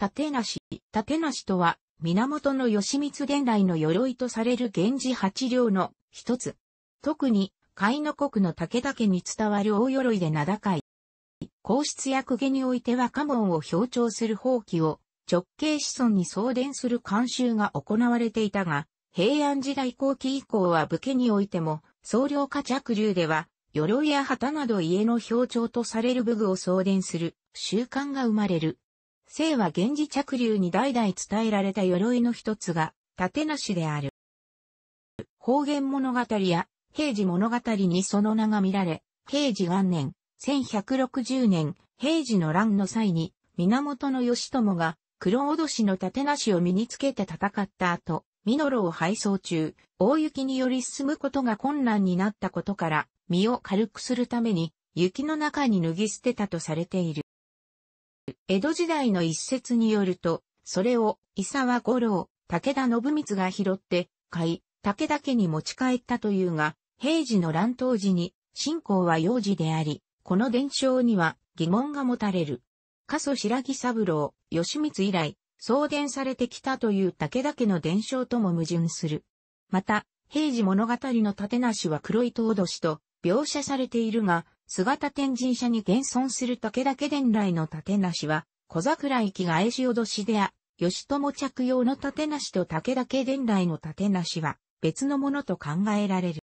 縦梨、し、梨しとは、源義満伝来の鎧とされる源氏八両の一つ。特に、海の国の武田家に伝わる大鎧で名高い。皇室や公家においては家紋を表徴する宝器を直系子孫に送電する慣習が行われていたが、平安時代後期以降は武家においても、僧侶家着流では、鎧や旗など家の表徴とされる武具を送電する習慣が生まれる。姓は源氏着流に代々伝えられた鎧の一つが、盾なしである。方言物語や、平治物語にその名が見られ、平時元年、1160年、平治の乱の際に、源義朝が、黒脅しの盾なしを身につけて戦った後、ミノロを配送中、大雪により進むことが困難になったことから、身を軽くするために、雪の中に脱ぎ捨てたとされている。江戸時代の一説によると、それを伊沢五郎、武田信光が拾って買い、武田家に持ち帰ったというが、平治の乱闘時に、信仰は幼児であり、この伝承には疑問が持たれる。加疎白木三郎、義光以来、送電されてきたという武田家の伝承とも矛盾する。また、平治物語の立しは黒い唐土氏と描写されているが、姿天神社に現存する武田家伝来の盾なしは、小桜行きが絵師おどしであ、吉友着用の盾なしと武田家伝来の盾なしは、別のものと考えられる。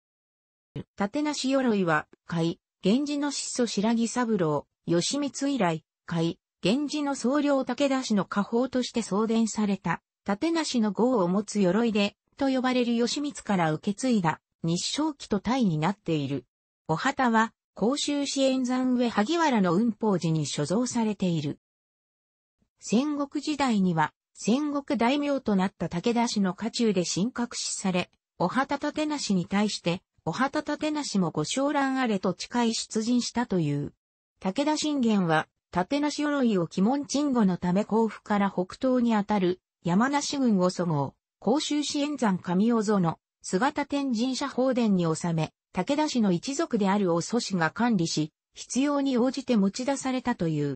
盾なし鎧は、海、源氏の始祖白木三郎、吉光以来、海、源氏の総領武田氏の家宝として送電された、盾なしの号を持つ鎧で、と呼ばれる吉光から受け継いだ、日照期と隊になっている。お旗は、甲州支援山上萩原の運法寺に所蔵されている。戦国時代には、戦国大名となった武田氏の家中で神格視され、お旗立てなしに対して、お旗立てなしもご将覧あれと近い出陣したという。武田信玄は、立なし鎧を鬼門鎮護のため甲府から北東にあたる山梨軍を祖号、甲州支援山上尾園、姿天神社宝殿に収め、武田氏の一族であるお祖氏が管理し、必要に応じて持ち出されたという。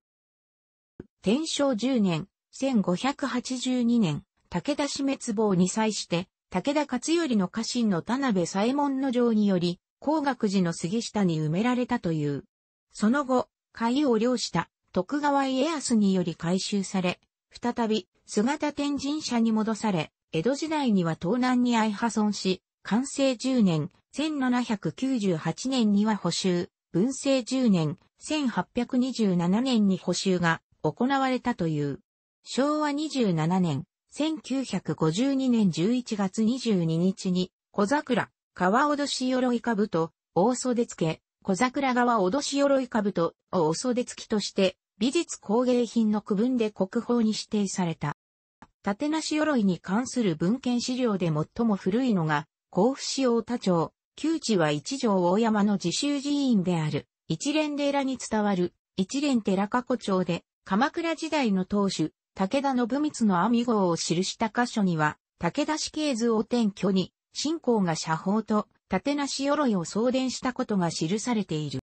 天正10年、1582年、武田氏滅亡に際して、武田勝頼の家臣の田辺左衛門の城により、光学寺の杉下に埋められたという。その後、海を漁した徳川家康により回収され、再び姿天神社に戻され、江戸時代には東南に相破損し、完成10年、1798年には補修、文政10年、1827年に補修が行われたという。昭和27年、1952年11月22日に、小桜、川脅し鎧兜、大袖付け、小桜川脅し鎧兜と大袖付きとして、美術工芸品の区分で国宝に指定された。縦なし鎧に関する文献資料で最も古いのが、甲府市太田町、旧地は一条大山の自習寺院である、一連寺に伝わる、一連寺過去町で、鎌倉時代の当主、武田信光の網号を記した箇所には、武田氏系図を転居に、信仰が社宝と、盾なし鎧を送電したことが記されている。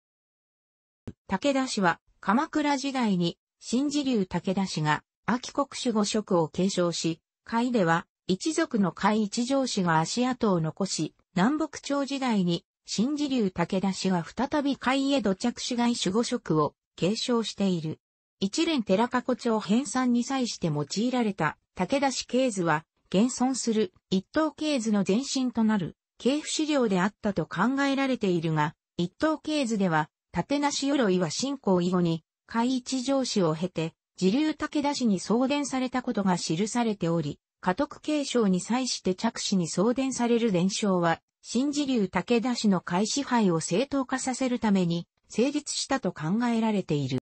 武田氏は、鎌倉時代に、新寺流武田氏が、秋国主五職を継承し、会では、一族の会一条氏が足跡を残し、南北朝時代に、新時流武田氏は再び海へ土着死街守護職を継承している。一連寺加古町編纂に際して用いられた武田氏系図は、現存する一等系図の前身となる系譜資料であったと考えられているが、一等系図では、立なし鎧は信仰以後に、海一上司を経て、自流武田氏に送電されたことが記されており、家督継承に際して着手に送電される伝承は、新自流武田氏の開支配を正当化させるために成立したと考えられている。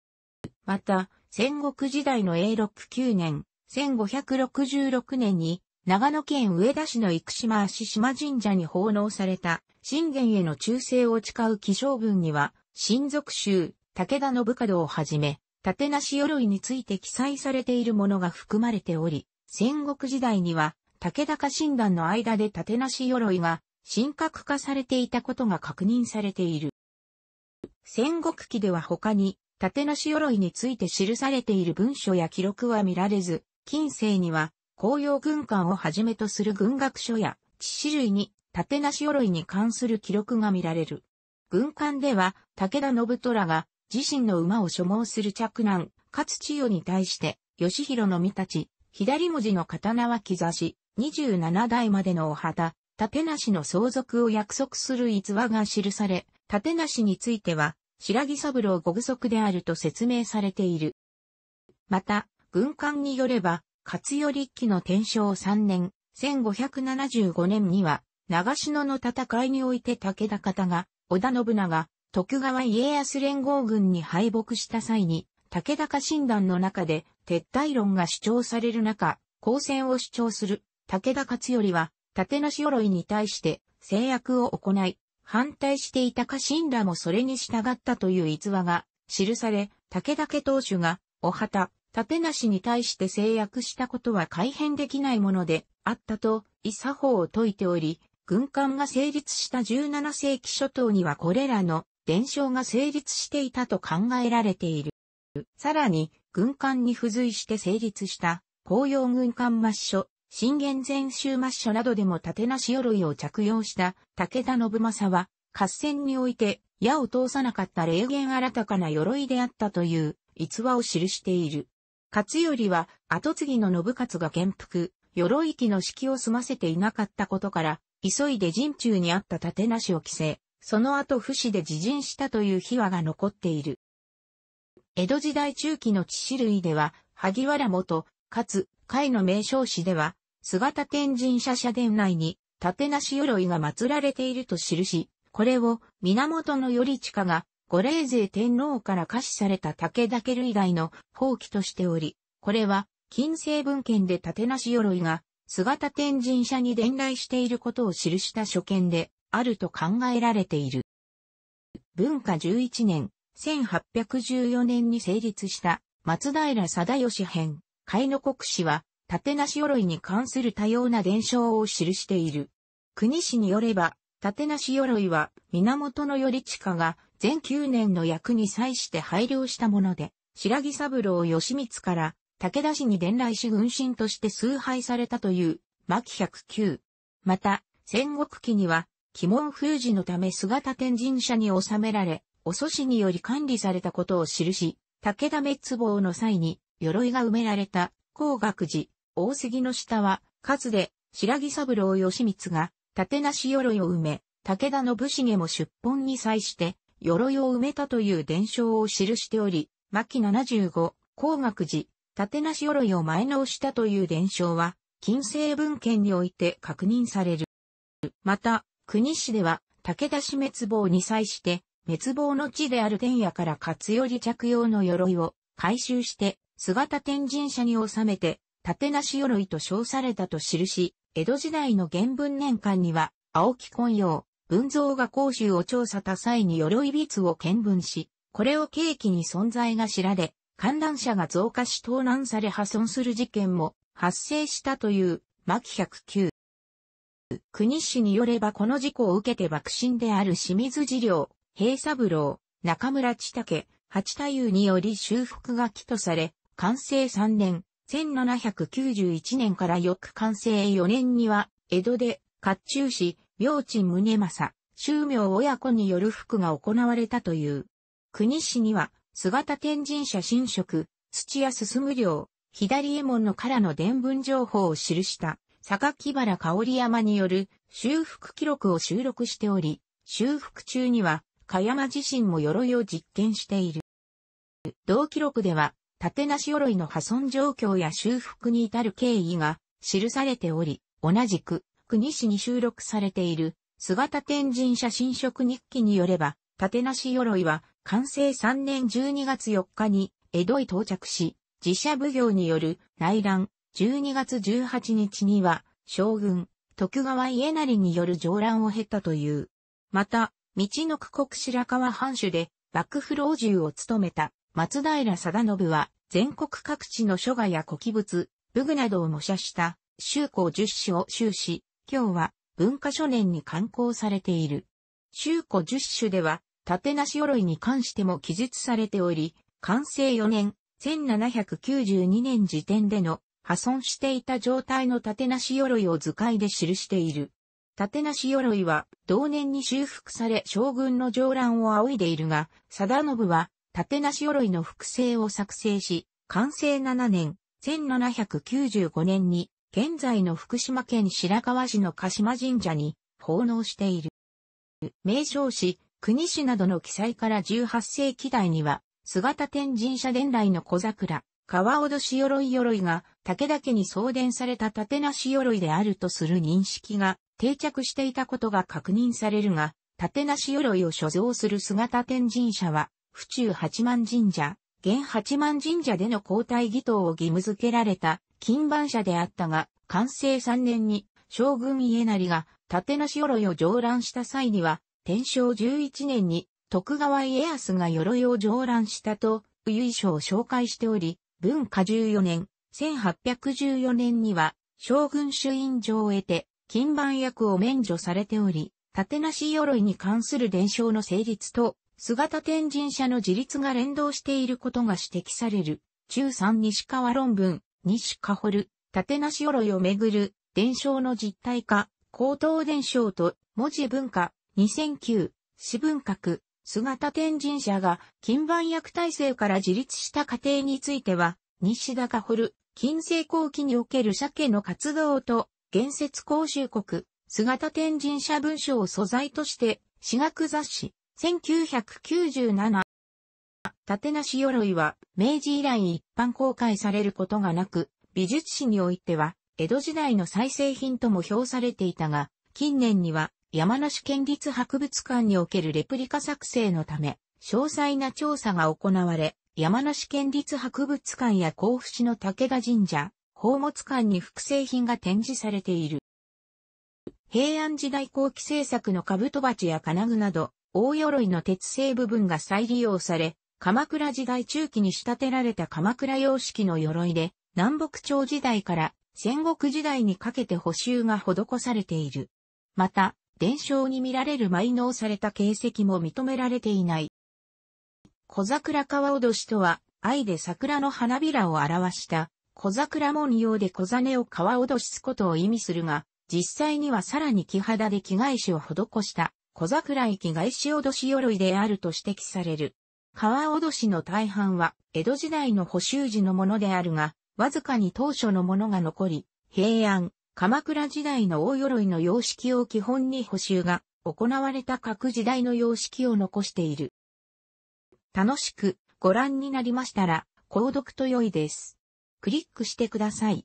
また、戦国時代の永禄9年、1566年に、長野県上田市の生島足島神社に奉納された、信玄への忠誠を誓う起承文には、親族衆、武田信道をはじめ、盾なし鎧について記載されているものが含まれており、戦国時代には、武田家神団の間で盾なし鎧が神格化されていたことが確認されている。戦国記では他に、盾なし鎧について記されている文書や記録は見られず、近世には、紅葉軍艦をはじめとする軍学書や、地種類に、盾なし鎧に関する記録が見られる。軍艦では、武田信虎が、自身の馬を所望する着難、勝千代に対して、義弘の御立ち、左文字の刀は兆し、27代までのお旗、立しの相続を約束する逸話が記され、立しについては、白木三郎ご具足であると説明されている。また、軍艦によれば、勝頼一揆の天正3年、1575年には、長篠の戦いにおいて武田方が、織田信長、徳川家康連合軍に敗北した際に、武田家診断の中で撤退論が主張される中、抗戦を主張する武田勝頼は、盾し鎧に対して制約を行い、反対していた家臣らもそれに従ったという逸話が記され、武田家当主が、お旗、盾なしに対して制約したことは改変できないものであったと、伊作法を説いており、軍艦が成立した17世紀初頭にはこれらの伝承が成立していたと考えられている。さらに、軍艦に付随して成立した、紅葉軍艦抹書信玄前週末書などでも盾なし鎧を着用した武田信正は、合戦において矢を通さなかった霊言新たかな鎧であったという逸話を記している。勝頼は後継ぎの信勝が元服、鎧機の式を済ませていなかったことから、急いで陣中にあった盾なしを着せ、その後不死で自陣したという秘話が残っている。江戸時代中期の致死類では、萩原元、かつ、甲の名称史では、姿天神社社殿内に、盾なし鎧が祀られていると記し、これを源頼親が、五霊勢天皇から可視された武田家類外の放棄としており、これは、近世文献で盾なし鎧が、姿天神社に伝来していることを記した書見で、あると考えられている。文化11年、1814年に成立した、松平定義編、海の国史は、縦なし鎧に関する多様な伝承を記している。国史によれば、縦なし鎧は源頼親が全9年の役に際して配慮したもので、白木三郎義光から武田氏に伝来し軍神として崇拝されたという、巻109。また、戦国期には、鬼門封じのため姿天神社に収められ、お祖師により管理されたことを記し、武田滅亡の際に、鎧が埋められた、光学寺、大杉の下は、かつで、白木三郎義光が、てなし鎧を埋め、武田の武重も出本に際して、鎧を埋めたという伝承を記しており、末期75、光学寺、てなし鎧を前直したという伝承は、近世文献において確認される。また、国市では、武田氏滅亡に際して、滅亡の地である天野から勝頼着用の鎧を回収して、姿天神社に収めて、縦なし鎧と称されたと記し、江戸時代の原文年間には、青木昆陽、文蔵が甲州を調査た際に鎧美を見分し、これを契機に存在が知られ、観覧車が増加し盗難され破損する事件も発生したという、巻109。国氏によればこの事故を受けて爆心である清水寺良、平三郎、中村千武、八太夫により修復が起とされ、完成3年、1791年から翌完成4年には、江戸で、甲冑師、明治宗政、宗明親子による服が行われたという。国市には、姿天神社神職、土屋進領、左衛門のからの伝聞情報を記した、坂木原香織山による修復記録を収録しており、修復中には、香山自身も鎧を実験している。同記録では、縦なし鎧の破損状況や修復に至る経緯が記されており、同じく国史に収録されている姿天神写真職日記によれば、縦なし鎧は完成3年12月4日に江戸へ到着し、自社奉行による内乱12月18日には将軍徳川家成による上乱を経たという。また、道の区国白河藩主で幕府老中を務めた松平定信は全国各地の書画や古記物、武具などを模写した、修行十史を修士、今日は文化書年に刊行されている。修行十種では、縦なし鎧に関しても記述されており、完成4年、1792年時点での破損していた状態の縦なし鎧を図解で記している。縦なし鎧は同年に修復され将軍の上乱を仰いでいるが、貞信は縦なし鎧の複製を作成し、完成7年、1795年に、現在の福島県白河市の鹿島神社に奉納している。名称市、国市などの記載から18世紀代には、姿天神社伝来の小桜、川脅し鎧鎧が武田家に送電された縦なし鎧であるとする認識が定着していたことが確認されるが、縦なし鎧を所蔵する姿天神社は、府中八幡神社、現八幡神社での交代祈祷を義務付けられた金番社であったが、完成3年に将軍家成が立なし鎧を上覧した際には、天正11年に徳川家康が鎧を上覧したと、由緒を紹介しており、文化14年、1814年には、将軍主印状を得て、金番役を免除されており、立なし鎧に関する伝承の成立と、姿天神社の自立が連動していることが指摘される。中三西川論文、西川掘、縦なし鎧をめぐる、伝承の実態化、高等伝承と文字文化、2009、私文学、姿天神社が金番役体制から自立した過程については、西田が掘る、近世後期における鮭の活動と、現説講習国、姿天神社文書を素材として、私学雑誌、1997縦なし鎧は明治以来一般公開されることがなく、美術史においては江戸時代の再生品とも評されていたが、近年には山梨県立博物館におけるレプリカ作成のため、詳細な調査が行われ、山梨県立博物館や甲府市の武田神社、宝物館に複製品が展示されている。平安時代後期制作のカブトバチや金具など、大鎧の鉄製部分が再利用され、鎌倉時代中期に仕立てられた鎌倉様式の鎧で、南北朝時代から戦国時代にかけて補修が施されている。また、伝承に見られる埋納された形跡も認められていない。小桜川おどしとは、愛で桜の花びらを表した小桜文様で小金を川おどしすことを意味するが、実際にはさらに木肌で着替えしを施した小桜駅外し脅し鎧であると指摘される。川脅しの大半は江戸時代の補修時のものであるが、わずかに当初のものが残り、平安、鎌倉時代の大鎧の様式を基本に補修が行われた各時代の様式を残している。楽しくご覧になりましたら、購読と良いです。クリックしてください。